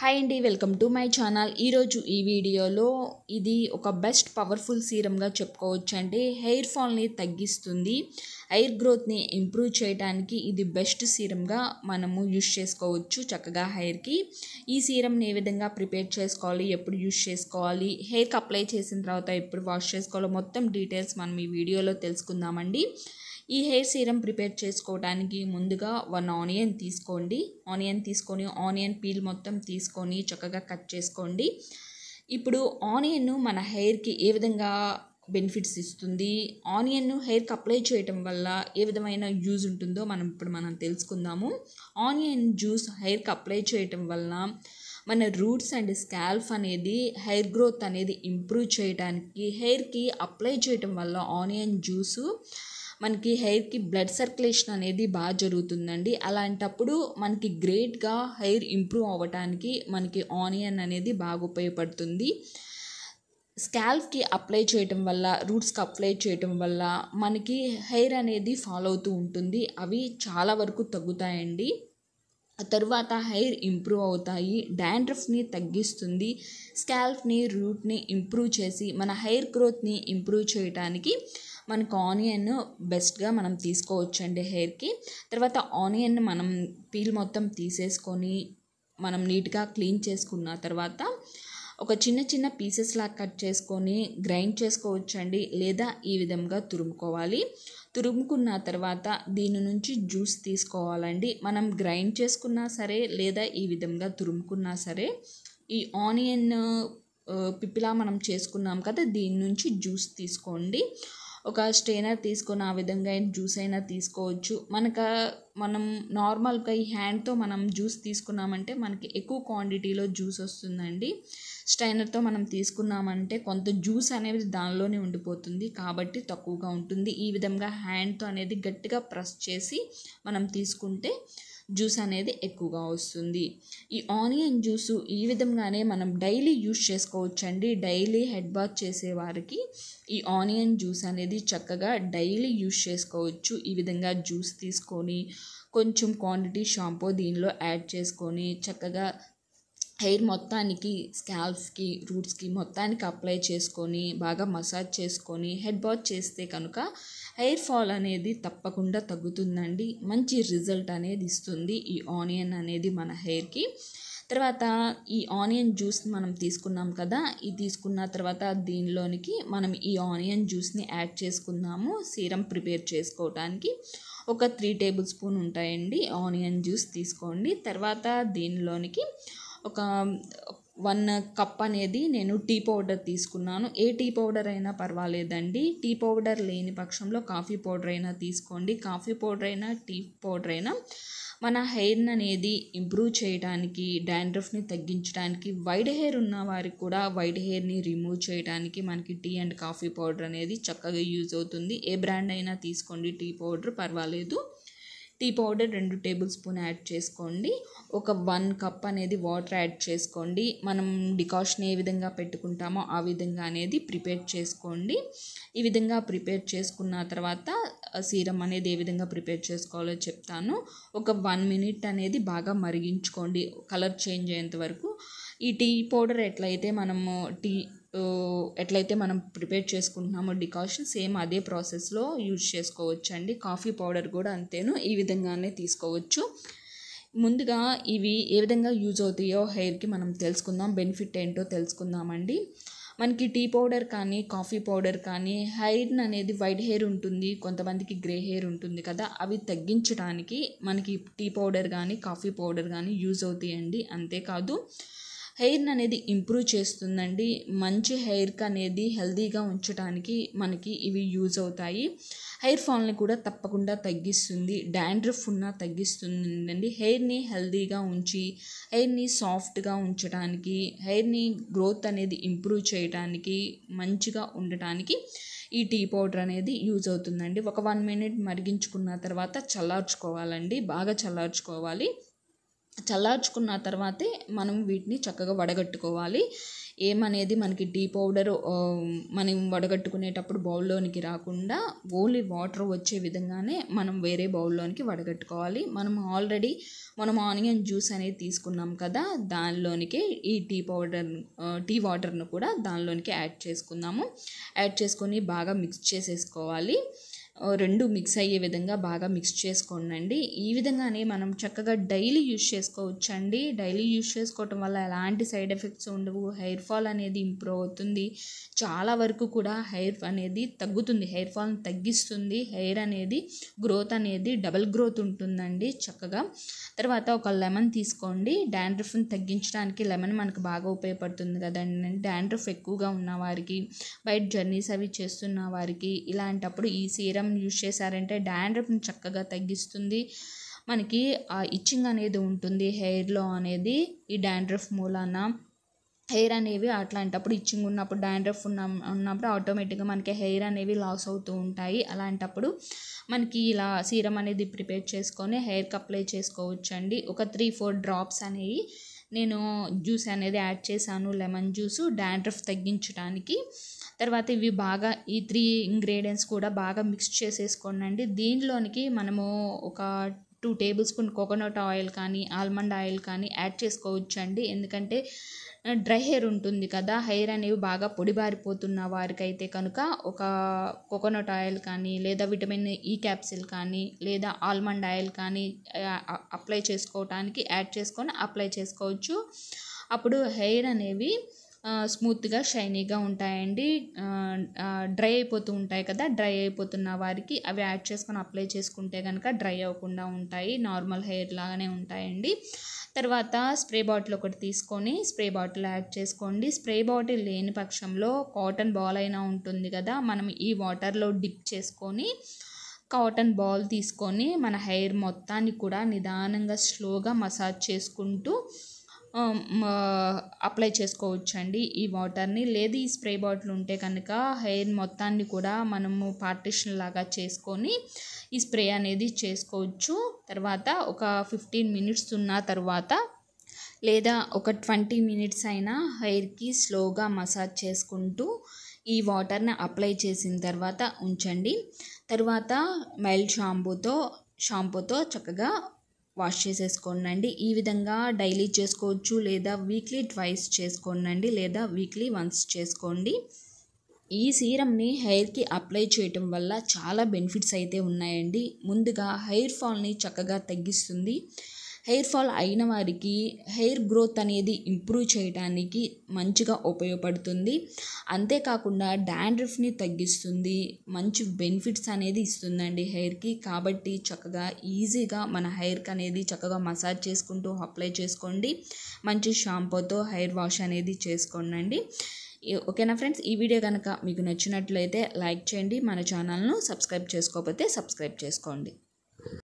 hi అండి welcome to my channel ఈరోజు ఈ వీడియోలో ఇది ఒక బెస్ట్ పవర్ఫుల్ సీరంగా చెప్పుకోవచ్చు అండి హెయిర్ ఫాల్ని తగ్గిస్తుంది హెయిర్ గ్రోత్ని ఇంప్రూవ్ చేయడానికి ఇది బెస్ట్ సీరంగా మనము యూజ్ చేసుకోవచ్చు చక్కగా హెయిర్కి ఈ సీరంని ఏ విధంగా ప్రిపేర్ చేసుకోవాలి ఎప్పుడు యూజ్ చేసుకోవాలి హెయిర్కి అప్లై చేసిన తర్వాత ఎప్పుడు వాష్ చేసుకోవాలో మొత్తం డీటెయిల్స్ మనం ఈ వీడియోలో తెలుసుకుందామండి ఈ హెయిర్ సీరం ప్రిపేర్ చేసుకోవడానికి ముందుగా వన్ ఆనియన్ తీసుకోండి ఆనియన్ తీసుకొని ఆనియన్ పీల్ మొత్తం తీసుకొని చక్కగా కట్ చేసుకోండి ఇప్పుడు ఆనియన్ను మన హెయిర్కి ఏ విధంగా బెనిఫిట్స్ ఇస్తుంది ఆనియన్ను హెయిర్కి అప్లై చేయటం వల్ల ఏ విధమైన యూజ్ ఉంటుందో మనం ఇప్పుడు మనం తెలుసుకుందాము ఆనియన్ జ్యూస్ హెయిర్కి అప్లై చేయటం వలన మన రూట్స్ అండ్ స్కాల్ఫ్ అనేది హెయిర్ గ్రోత్ అనేది ఇంప్రూవ్ చేయడానికి హెయిర్కి అప్లై చేయటం వల్ల ఆనియన్ జ్యూసు మనకి హెయిర్కి బ్లడ్ సర్క్యులేషన్ అనేది బాగా జరుగుతుందండి అలాంటప్పుడు మనకి గ్రేట్గా హెయిర్ ఇంప్రూవ్ అవ్వటానికి మనకి ఆనియన్ అనేది బాగా ఉపయోగపడుతుంది స్కాల్ఫ్కి అప్లై చేయటం వల్ల రూట్స్కి అప్లై చేయటం వల్ల మనకి హెయిర్ అనేది ఫాలో అవుతూ ఉంటుంది అవి చాలా వరకు తగ్గుతాయండి తరువాత హెయిర్ ఇంప్రూవ్ అవుతాయి డాండ్రఫ్ని తగ్గిస్తుంది స్కాల్ఫ్ని రూట్ని ఇంప్రూవ్ చేసి మన హెయిర్ గ్రోత్ని ఇంప్రూవ్ చేయడానికి మనకు ఆనియన్ బెస్ట్గా మనం తీసుకోవచ్చు అండి హెయిర్కి తర్వాత ఆనియన్ మనం పీల్ మొత్తం తీసేసుకొని మనం నీట్గా క్లీన్ చేసుకున్న తర్వాత ఒక చిన్న చిన్న పీసెస్ లా కట్ చేసుకొని గ్రైండ్ చేసుకోవచ్చండి లేదా ఈ విధంగా తురుముకోవాలి తురుముకున్న తర్వాత దీని నుంచి జ్యూస్ తీసుకోవాలండి మనం గ్రైండ్ చేసుకున్నా సరే లేదా ఈ విధంగా తురుముకున్నా సరే ఈ ఆనియన్ పిప్పిలా మనం చేసుకున్నాం కదా దీని నుంచి జ్యూస్ తీసుకోండి ఒక స్ట్రెయినర్ తీసుకొని ఆ విధంగా జ్యూస్ అయినా తీసుకోవచ్చు మనకు మనం నార్మల్గా ఈ హ్యాండ్తో మనం జ్యూస్ తీసుకున్నామంటే మనకి ఎక్కువ క్వాంటిటీలో జ్యూస్ వస్తుందండి స్ట్రైనర్తో మనం తీసుకున్నామంటే కొంత జ్యూస్ అనేది దానిలోనే ఉండిపోతుంది కాబట్టి తక్కువగా ఉంటుంది ఈ విధంగా హ్యాండ్తో అనేది గట్టిగా ప్రెస్ చేసి మనం తీసుకుంటే జ్యూస్ అనేది ఎక్కువగా వస్తుంది ఈ ఆనియన్ జ్యూస్ ఈ విధంగానే మనం డైలీ యూస్ చేసుకోవచ్చండి డైలీ హెడ్ బాత్ చేసే వారికి ఈ ఆనియన్ జ్యూస్ అనేది చక్కగా డైలీ యూస్ చేసుకోవచ్చు ఈ విధంగా జ్యూస్ తీసుకొని కొంచెం క్వాంటిటీ షాంపూ దీనిలో యాడ్ చేసుకొని చక్కగా హెయిర్ మొత్తానికి స్కాల్ప్స్కి రూట్స్కి మొత్తానికి అప్లై చేసుకొని బాగా మసాజ్ చేసుకొని హెడ్ బాత్ చేస్తే కనుక హెయిర్ ఫాల్ అనేది తప్పకుండా తగ్గుతుందండి మంచి రిజల్ట్ అనేది ఇస్తుంది ఈ ఆనియన్ అనేది మన హెయిర్కి తర్వాత ఈ ఆనియన్ జ్యూస్ మనం తీసుకున్నాం కదా ఇది తీసుకున్న తర్వాత దీనిలోనికి మనం ఈ ఆనియన్ జ్యూస్ని యాడ్ చేసుకున్నాము సీరం ప్రిపేర్ చేసుకోవడానికి ఒక త్రీ టేబుల్ స్పూన్ ఉంటాయండి ఆనియన్ జ్యూస్ తీసుకోండి తర్వాత దీనిలోనికి ఒక వన్ కప్ అనేది నేను టీ పౌడర్ తీసుకున్నాను ఏ టీ పౌడర్ అయినా పర్వాలేదండి టీ పౌడర్ లేని పక్షంలో కాఫీ పౌడర్ అయినా తీసుకోండి కాఫీ పౌడర్ అయినా టీ పౌడర్ అయినా మన హెయిర్ని అనేది ఇంప్రూవ్ చేయడానికి డాండ్రఫ్ని తగ్గించడానికి వైడ్ హెయిర్ ఉన్న వారికి కూడా వైడ్ హెయిర్ని రిమూవ్ చేయడానికి మనకి టీ అండ్ కాఫీ పౌడర్ అనేది చక్కగా యూజ్ అవుతుంది ఏ బ్రాండ్ అయినా తీసుకోండి టీ పౌడర్ పర్వాలేదు టీ పౌడర్ రెండు టేబుల్ స్పూన్ యాడ్ చేసుకోండి ఒక వన్ కప్ అనేది వాటర్ యాడ్ చేసుకోండి మనం డికాషన్ ఏ విధంగా పెట్టుకుంటామో ఆ విధంగా అనేది ప్రిపేర్ చేసుకోండి ఈ విధంగా ప్రిపేర్ చేసుకున్న తర్వాత సీరం అనేది ఏ విధంగా ప్రిపేర్ చేసుకోవాలో చెప్తాను ఒక వన్ మినిట్ అనేది బాగా మరిగించుకోండి కలర్ చేంజ్ అయ్యేంత వరకు ఈ టీ పౌడర్ ఎట్లయితే మనము టీ ఎట్లయితే మనం ప్రిపేర్ చేసుకుంటున్నామో డికాషన్ సేమ్ అదే ప్రాసెస్లో యూజ్ చేసుకోవచ్చు అండి కాఫీ పౌడర్ కూడా అంతేను ఈ విధంగానే తీసుకోవచ్చు ముందుగా ఇవి ఏ విధంగా యూజ్ అవుతాయో హెయిర్కి మనం తెలుసుకుందాం బెనిఫిట్ ఏంటో తెలుసుకుందామండి మనకి టీ పౌడర్ కానీ కాఫీ పౌడర్ కానీ హెయిర్ అనేది వైట్ హెయిర్ ఉంటుంది కొంతమందికి గ్రే హెయిర్ ఉంటుంది కదా అవి తగ్గించడానికి మనకి టీ పౌడర్ కానీ కాఫీ పౌడర్ కానీ యూజ్ అవుతాయండి అంతేకాదు హెయిర్ అనేది ఇంప్రూవ్ చేస్తుందండి మంచి హెయిర్కి అనేది హెల్దీగా ఉంచడానికి మనకి ఇవి యూజ్ అవుతాయి హెయిర్ ఫాల్ని కూడా తప్పకుండా తగ్గిస్తుంది డాండ్రఫ్ ఉన్న తగ్గిస్తుందండి హెయిర్ని హెల్దీగా ఉంచి హెయిర్ని సాఫ్ట్గా ఉంచడానికి హెయిర్ని గ్రోత్ అనేది ఇంప్రూవ్ చేయడానికి మంచిగా ఉండటానికి ఈ టీ పౌడర్ అనేది యూజ్ అవుతుందండి ఒక వన్ మినిట్ మరిగించుకున్న తర్వాత చల్లార్చుకోవాలండి బాగా చల్లార్చుకోవాలి చల్లార్చుకున్న తర్వాతే మనం వీటిని చక్కగా వడగట్టుకోవాలి ఏమనేది మనకి టీ పౌడర్ మనం వడగట్టుకునేటప్పుడు బౌల్లోనికి రాకుండా ఓన్లీ వాటర్ వచ్చే విధంగానే మనం వేరే బౌల్లోనికి వడగట్టుకోవాలి మనం ఆల్రెడీ మనం ఆనియన్ జ్యూస్ అనేది తీసుకున్నాం కదా దానిలోనికి ఈ టీ పౌడర్ టీ వాటర్ను కూడా దానిలోనికి యాడ్ చేసుకుందాము యాడ్ చేసుకొని బాగా మిక్స్ చేసేసుకోవాలి రెండు మిక్స్ అయ్యే విధంగా బాగా మిక్స్ చేసుకోండి ఈ విధంగానే మనం చక్కగా డైలీ యూజ్ చేసుకోవచ్చు అండి డైలీ యూజ్ చేసుకోవటం వల్ల ఎలాంటి సైడ్ ఎఫెక్ట్స్ ఉండవు హెయిర్ ఫాల్ అనేది ఇంప్రూవ్ అవుతుంది చాలా వరకు కూడా హెయిర్ అనేది తగ్గుతుంది హెయిర్ ఫాల్ని తగ్గిస్తుంది హెయిర్ అనేది గ్రోత్ అనేది డబల్ గ్రోత్ ఉంటుందండి చక్కగా తర్వాత ఒక లెమన్ తీసుకోండి డాండ్రఫ్ని తగ్గించడానికి లెమన్ మనకు బాగా ఉపయోగపడుతుంది కదండి డాండ్రఫ్ ఎక్కువగా ఉన్నవారికి బయట జర్నీస్ అవి చేస్తున్న వారికి ఇలాంటప్పుడు ఈ సీరం ఆవాలం యూజ్ చేశారంటే డాండ్రఫ్ని చక్కగా తగ్గిస్తుంది మనకి ఆ ఇచ్చింగ్ అనేది ఉంటుంది హెయిర్లో అనేది ఈ డాండ్రఫ్ మూలాన హెయిర్ అనేవి అట్లాంటప్పుడు ఇచ్చింగ్ ఉన్నప్పుడు డాండ్రఫ్ ఉన్న ఉన్నప్పుడు ఆటోమేటిక్గా మనకి హెయిర్ అనేవి లాస్ అవుతూ ఉంటాయి అలాంటప్పుడు మనకి ఇలా సీరం అనేది ప్రిపేర్ చేసుకొని హెయిర్కి అప్లై చేసుకోవచ్చు అండి ఒక త్రీ ఫోర్ డ్రాప్స్ అనేవి నేను జ్యూస్ అనేది యాడ్ చేశాను లెమన్ జ్యూస్ డాండ్రఫ్ తగ్గించడానికి తర్వాత ఇవి బాగా ఈ త్రీ ఇంగ్రీడియంట్స్ కూడా బాగా మిక్స్ చేసేసుకోండి దీనిలోనికి మనము ఒక two tablespoon coconut oil కానీ ఆల్మండ్ ఆయిల్ కానీ యాడ్ చేసుకోవచ్చు అండి ఎందుకంటే డ్రై హెయిర్ ఉంటుంది కదా హెయిర్ అనేవి బాగా పొడిబారిపోతున్న వారికైతే కనుక ఒక కోకోనట్ ఆయిల్ కానీ లేదా విటమిన్ ఈ క్యాప్సిల్ కానీ లేదా ఆల్మండ్ ఆయిల్ కానీ అప్లై చేసుకోవటానికి యాడ్ చేసుకొని అప్లై చేసుకోవచ్చు అప్పుడు హెయిర్ అనేవి స్మూత్గా షైనీగా ఉంటాయండి డ్రై అయిపోతూ ఉంటాయి కదా డ్రై అయిపోతున్న వారికి అవి యాడ్ చేసుకొని అప్లై చేసుకుంటే కనుక డ్రై అవ్వకుండా ఉంటాయి నార్మల్ హెయిర్ లాగానే ఉంటాయండి తర్వాత స్ప్రే బాటిల్ ఒకటి తీసుకొని స్ప్రే బాటిల్ యాడ్ చేసుకోండి స్ప్రే బాటిల్ లేని పక్షంలో కాటన్ బాల్ అయినా ఉంటుంది కదా మనం ఈ వాటర్లో డిప్ చేసుకొని కాటన్ బాల్ తీసుకొని మన హెయిర్ మొత్తాన్ని కూడా నిదానంగా స్లోగా మసాజ్ చేసుకుంటూ అప్లై చేసుకోవచ్చండి ఈ వాటర్ని లేదు ఈ స్ప్రే బాటిల్ ఉంటే కనుక హెయిర్ మొత్తాన్ని కూడా మనము పార్టిషన్ లాగా చేసుకొని ఈ స్ప్రే అనేది చేసుకోవచ్చు తర్వాత ఒక ఫిఫ్టీన్ మినిట్స్ ఉన్న తర్వాత లేదా ఒక ట్వంటీ మినిట్స్ అయినా హెయిర్కి స్లోగా మసాజ్ చేసుకుంటూ ఈ వాటర్ని అప్లై చేసిన తర్వాత ఉంచండి తర్వాత మైల్ షాంపూతో షాంపూతో చక్కగా వాష్ చేసేసుకోండి ఈ విధంగా డైలీ చేసుకోవచ్చు లేదా వీక్లీ ట్వైస్ చేసుకోనండి లేదా వీక్లీ వన్స్ చేసుకోండి ఈ సీరమ్ని హెయిర్కి అప్లై చేయటం వల్ల చాలా బెనిఫిట్స్ అయితే ఉన్నాయండి ముందుగా హెయిర్ ఫాల్ని చక్కగా తగ్గిస్తుంది హెయిర్ ఫాల్ అయిన వారికి హెయిర్ గ్రోత్ అనేది ఇంప్రూవ్ చేయడానికి మంచిగా ఉపయోగపడుతుంది అంతేకాకుండా డాండ్రఫ్ని తగ్గిస్తుంది మంచి బెనిఫిట్స్ అనేది ఇస్తుందండి హెయిర్కి కాబట్టి చక్కగా ఈజీగా మన హెయిర్కి అనేది చక్కగా మసాజ్ చేసుకుంటూ అప్లై చేసుకోండి మంచి షాంపూతో హెయిర్ వాష్ అనేది చేసుకోండి ఓకేనా ఫ్రెండ్స్ ఈ వీడియో కనుక మీకు నచ్చినట్లయితే లైక్ చేయండి మన ఛానల్ను సబ్స్క్రైబ్ చేసుకోకపోతే సబ్స్క్రైబ్ చేసుకోండి